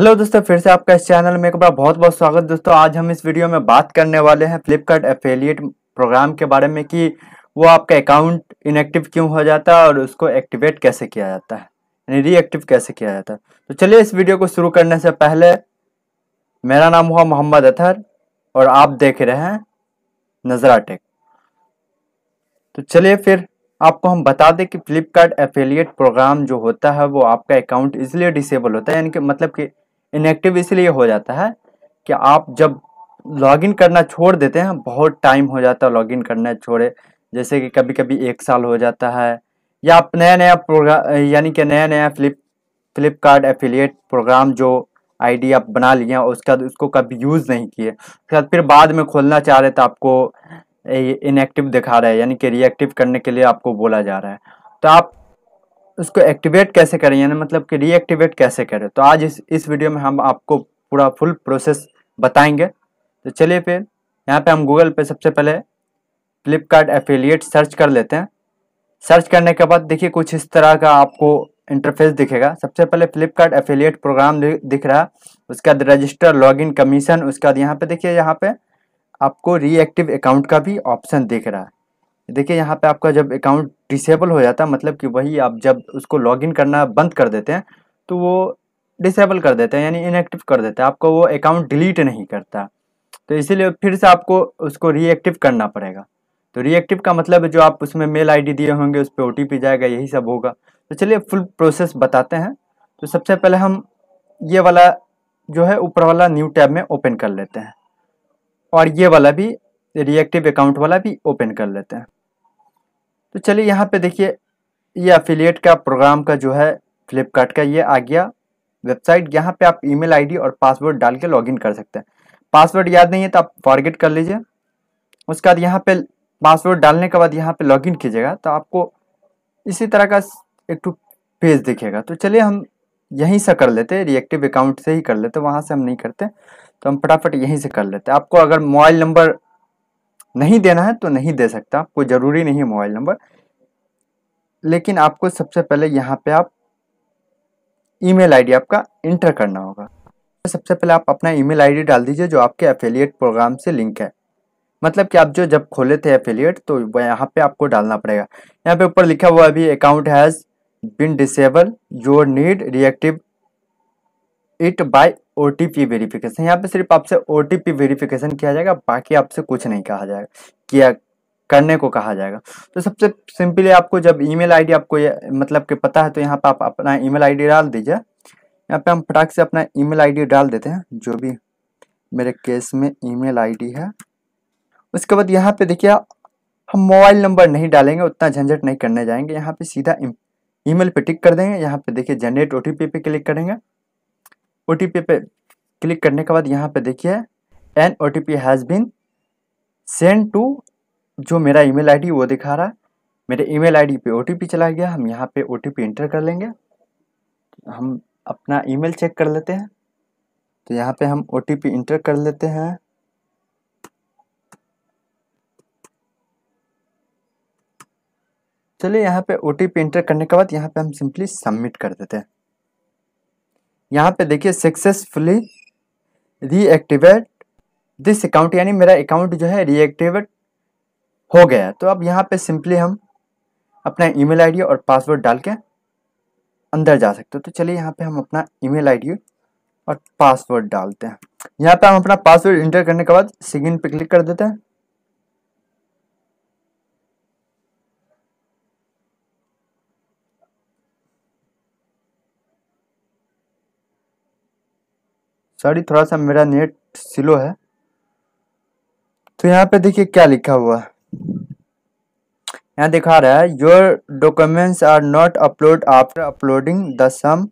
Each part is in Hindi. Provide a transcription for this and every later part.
हेलो दोस्तों फिर से आपका इस चैनल में एक बार बहुत बहुत स्वागत दोस्तों आज हम इस वीडियो में बात करने वाले हैं फ्लिपकार्ट एफिलिएट प्रोग्राम के बारे में कि वो आपका अकाउंट इनएक्टिव क्यों हो जाता है और उसको एक्टिवेट कैसे किया जाता है यानी रीएक्टिव कैसे किया जाता है तो चलिए इस वीडियो को शुरू करने से पहले मेरा नाम हुआ मोहम्मद अतहर और आप देख रहे हैं नजरा टेक तो चलिए फिर आपको हम बता दें कि फ्लिपकार्ट एफिलिएट प्रोग्राम जो होता है वो आपका अकाउंट इजिली डिसेबल होता है यानी कि मतलब कि इनएक्टिव इसलिए हो जाता है कि आप जब लॉगिन करना छोड़ देते हैं बहुत टाइम हो जाता है लॉगिन करना छोड़े जैसे कि कभी कभी एक साल हो जाता है या आप नया नया प्रोग्राम यानी कि नया नया फ्लिप फ्लिपकार्ट एफिलिएट प्रोग्राम जो आईडी आप बना लिए हैं उसके बाद उसको कभी यूज़ नहीं किए उसके बाद फिर बाद में खोलना चाह रहे तो आपको इनएक्टिव दिखा रहा है यानी कि रिएक्टिव करने के लिए आपको बोला जा रहा है तो आप उसको एक्टिवेट कैसे करें यानी मतलब कि रीएक्टिवेट कैसे करें तो आज इस इस वीडियो में हम आपको पूरा फुल प्रोसेस बताएंगे तो चलिए फिर यहाँ पे हम गूगल पे सबसे पहले फ्लिपकार्ट एफिलिएट सर्च कर लेते हैं सर्च करने के बाद देखिए कुछ इस तरह का आपको इंटरफेस दिखेगा सबसे पहले फ्लिपकार्ट एफिलिएट प्रोग्राम दिख रहा है उसके बाद रजिस्टर इन कमीशन उसके बाद यहाँ पे देखिए यहाँ पे आपको रीएक्टिव अकाउंट का भी ऑप्शन दिख रहा है देखिए यहाँ पे आपका जब अकाउंट डिसेबल हो जाता है मतलब कि वही आप जब उसको लॉगिन करना बंद कर देते हैं तो वो डिसेबल कर देते हैं यानी इनएक्टिव कर देते हैं आपका वो अकाउंट डिलीट नहीं करता तो इसीलिए फिर से आपको उसको रीएक्टिव करना पड़ेगा तो रिएक्टिव का मतलब जो आप उसमें मेल आई दिए होंगे उस पर ओ जाएगा यही सब होगा तो चलिए फुल प्रोसेस बताते हैं तो सबसे पहले हम ये वाला जो है ऊपर वाला न्यू टैब में ओपन कर लेते हैं और ये वाला भी रिएक्टिव अकाउंट वाला भी ओपन कर लेते हैं तो चलिए यहाँ पे देखिए ये अफिलियट का प्रोग्राम का जो है फ्लिपकार्ट का ये आ गया वेबसाइट यहाँ पे आप ईमेल आईडी और पासवर्ड डाल के लॉगिन कर सकते हैं पासवर्ड याद नहीं है तो आप फॉरगेट कर लीजिए उसके बाद यहाँ पे पासवर्ड डालने के बाद यहाँ पे लॉगिन कीजिएगा तो आपको इसी तरह का एक टू पेज दिखेगा तो चलिए हम यहीं से कर लेते रिएक्टिव अकाउंट से ही कर लेते वहाँ से हम नहीं करते तो हम फटाफट यहीं से कर लेते आपको अगर मोबाइल नंबर नहीं देना है तो नहीं दे सकता कोई ज़रूरी नहीं है मोबाइल नंबर लेकिन आपको सबसे पहले यहाँ पे आप ईमेल आईडी आपका इंटर करना होगा सबसे पहले आप अपना ईमेल आईडी डाल दीजिए जो आपके एफिलिएट प्रोग्राम से लिंक है मतलब कि आप जो जब खोले थे एफिलिएट तो वह यहाँ पे आपको डालना पड़ेगा यहाँ पे ऊपर लिखा हुआ अभी account has been disable your need reactive it by O T P verification यहाँ पे सिर्फ आपसे ओ टी पी वेरीफिकेशन किया जाएगा बाकी आपसे कुछ नहीं कहा जाएगा किया करने को कहा जाएगा तो सबसे सिंपली आपको जब ईमेल आईडी आपको ये मतलब कि पता है तो यहाँ पे आप अपना ईमेल आईडी डाल दीजिए यहाँ पे हम फटाक से अपना ईमेल आईडी डाल देते हैं जो भी मेरे केस में ईमेल आईडी है उसके बाद यहाँ पे देखिए हम मोबाइल नंबर नहीं डालेंगे उतना झंझट नहीं करने जाएंगे यहाँ पे सीधा ईमेल पे टिक कर देंगे यहाँ पे देखिए जनरेट ओटीपी पे क्लिक करेंगे ओ पे क्लिक करने के बाद यहाँ पे देखिए an O T P has been send to जो मेरा ईमेल आईडी वो दिखा रहा है मेरे ईमेल आईडी पे पी चला गया हम यहाँ पे पी एंटर कर लेंगे हम अपना ईमेल चेक कर लेते हैं तो यहाँ पे हम पी इंटर कर लेते हैं चलिए यहाँ पे पी इंटर करने के बाद यहाँ पे हम सिंपली सबमिट कर देते हैं यहाँ पे देखिए सक्सेसफुली रीएक्टिवेट दिस अकाउंट यानी मेरा अकाउंट जो है रीएक्टिवेट हो गया तो अब यहाँ पे सिंपली हम अपना ईमेल आईडी और पासवर्ड डाल के अंदर जा सकते हो तो चलिए यहाँ पे हम अपना ईमेल आईडी और पासवर्ड डालते हैं यहाँ पे हम अपना पासवर्ड इंटर करने के बाद सिग इन पे क्लिक कर देते हैं सॉरी थोड़ा सा मेरा नेट स्लो है तो यहाँ पे देखिए क्या लिखा हुआ है यहाँ दिखा रहा है your documents are not upload after uploading the same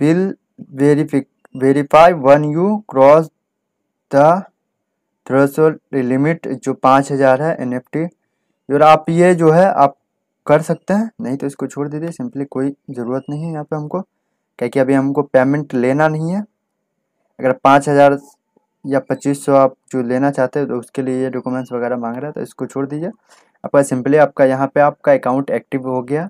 will verify verify one you cross the limit जो पाँच हज़ार है एन एफ टी और आप ये जो है आप कर सकते हैं नहीं तो इसको छोड़ दीजिए सिंपली कोई ज़रूरत नहीं है यहाँ पे हमको क्या कि अभी हमको पेमेंट लेना नहीं है अगर पाँच हज़ार या पच्चीस सौ आप जो लेना चाहते हो तो उसके लिए ये डॉक्यूमेंट्स वगैरह मांग रहा है तो इसको छोड़ दीजिए आपका सिंपली आपका यहाँ पे आपका अकाउंट एक्टिव हो गया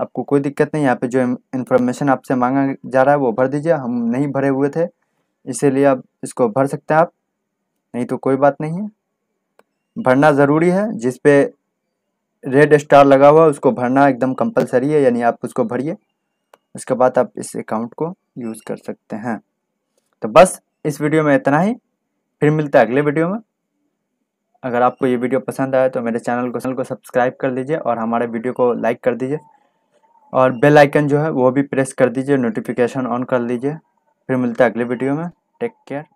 आपको कोई दिक्कत नहीं यहाँ पे जो इन्फॉर्मेशन आपसे मांगा जा रहा है वो भर दीजिए हम नहीं भरे हुए थे इसीलिए आप इसको भर सकते हैं आप नहीं तो कोई बात नहीं है भरना ज़रूरी है जिसपे रेड स्टार लगा हुआ उसको भरना एकदम कंपलसरी है यानी आप उसको भरिए उसके बाद आप इस अकाउंट को यूज़ कर सकते हैं तो बस इस वीडियो में इतना ही फिर मिलता है अगले वीडियो में अगर आपको ये वीडियो पसंद आया तो मेरे चैनल को चैनल को सब्सक्राइब कर दीजिए और हमारे वीडियो को लाइक कर दीजिए और बेल आइकन जो है वो भी प्रेस कर दीजिए नोटिफिकेशन ऑन कर लीजिए फिर मिलता है अगले वीडियो में टेक केयर